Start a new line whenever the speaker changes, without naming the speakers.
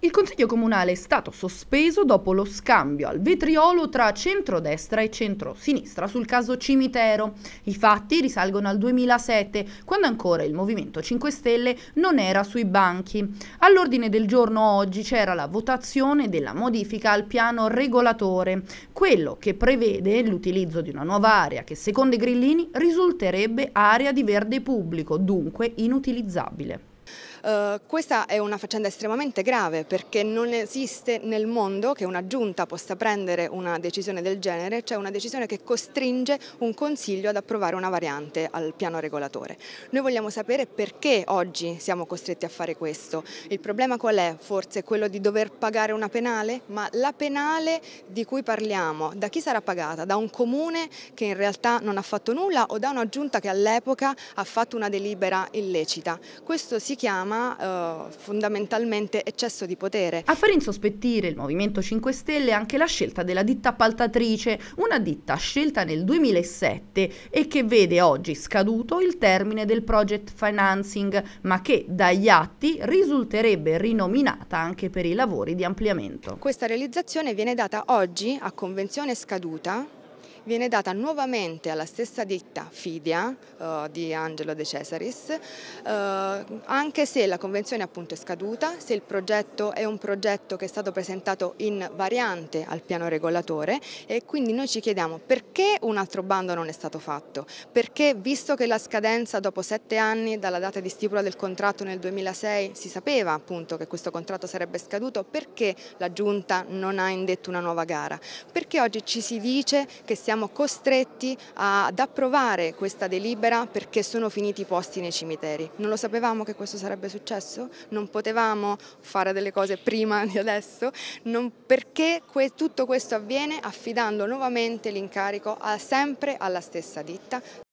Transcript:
Il Consiglio Comunale è stato sospeso dopo lo scambio al vetriolo tra centrodestra e centrosinistra sul caso Cimitero. I fatti risalgono al 2007, quando ancora il Movimento 5 Stelle non era sui banchi. All'ordine del giorno oggi c'era la votazione della modifica al piano regolatore, quello che prevede l'utilizzo di una nuova area che secondo i grillini risulterebbe area di verde pubblico, dunque inutilizzabile. Eh, questa è una faccenda estremamente
grave perché non esiste nel mondo che una giunta possa prendere una decisione del genere, cioè una decisione che costringe un Consiglio ad approvare una variante al piano regolatore. Noi vogliamo sapere perché oggi siamo costretti a fare questo. Il problema qual è? Forse quello di dover pagare una penale? Ma la penale di cui parliamo, da chi sarà pagata? Da un comune che in realtà non ha fatto nulla o da una giunta che all'epoca ha fatto una delibera illecita? Questo si chiama ma eh, fondamentalmente eccesso
di potere. A far insospettire il Movimento 5 Stelle è anche la scelta della ditta appaltatrice, una ditta scelta nel 2007 e che vede oggi scaduto il termine del project financing, ma che dagli atti risulterebbe rinominata anche per i lavori di ampliamento.
Questa realizzazione viene data oggi a convenzione scaduta viene data nuovamente alla stessa ditta Fidia eh, di Angelo De Cesaris, eh, anche se la convenzione appunto è scaduta, se il progetto è un progetto che è stato presentato in variante al piano regolatore e quindi noi ci chiediamo perché un altro bando non è stato fatto, perché visto che la scadenza dopo sette anni dalla data di stipula del contratto nel 2006 si sapeva appunto che questo contratto sarebbe scaduto, perché la Giunta non ha indetto una nuova gara? Perché oggi ci si dice che siamo siamo costretti ad approvare questa delibera perché sono finiti i posti nei cimiteri. Non lo sapevamo che questo sarebbe successo? Non potevamo fare delle cose prima di adesso? Non perché que tutto questo avviene affidando nuovamente l'incarico sempre alla stessa ditta,